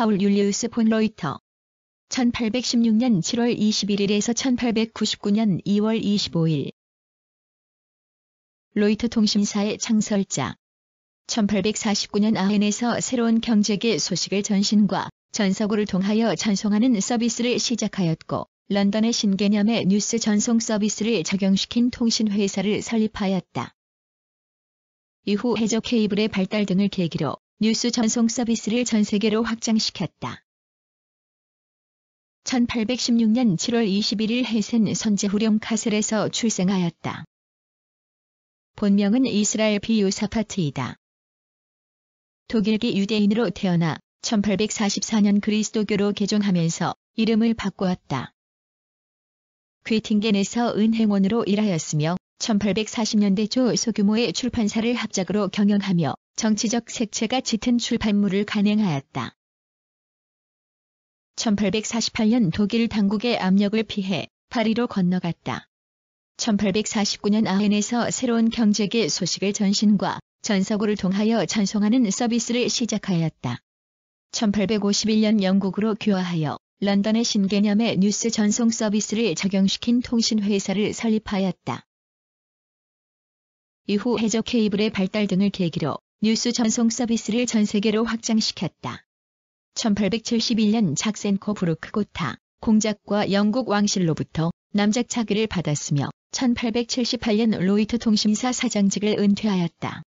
파울 율리우스 본 로이터 1816년 7월 21일에서 1899년 2월 25일 로이터 통신사의 창설자 1849년 아헨에서 새로운 경제계 소식을 전신과 전서구를 통하여 전송하는 서비스를 시작하였고 런던의 신개념의 뉴스 전송 서비스를 적용시킨 통신회사를 설립하였다. 이후 해적 케이블의 발달 등을 계기로 뉴스 전송 서비스를 전 세계로 확장시켰다. 1816년 7월 21일 헤센 선제후령 카셀에서 출생하였다. 본명은 이스라엘 비유사파트이다. 독일계 유대인으로 태어나 1844년 그리스도교로 개종하면서 이름을 바꾸었다. 괴팅겐에서 은행원으로 일하였으며 1840년대 초 소규모의 출판사를 합작으로 경영하며 정치적 색채가 짙은 출판물을 간행하였다. 1848년 독일 당국의 압력을 피해 파리로 건너갔다. 1849년 아헨에서 새로운 경제계 소식을 전신과 전서구를 통하여 전송하는 서비스를 시작하였다. 1851년 영국으로 귀화하여 런던의 신개념의 뉴스 전송 서비스를 적용시킨 통신회사를 설립하였다. 이후 해적 케이블의 발달 등을 계기로 뉴스 전송 서비스를 전 세계로 확장시켰다. 1871년 작센코 브루크 고타 공작과 영국 왕실로부터 남작 차기를 받았으며 1878년 로이터 통신사 사장직을 은퇴하였다.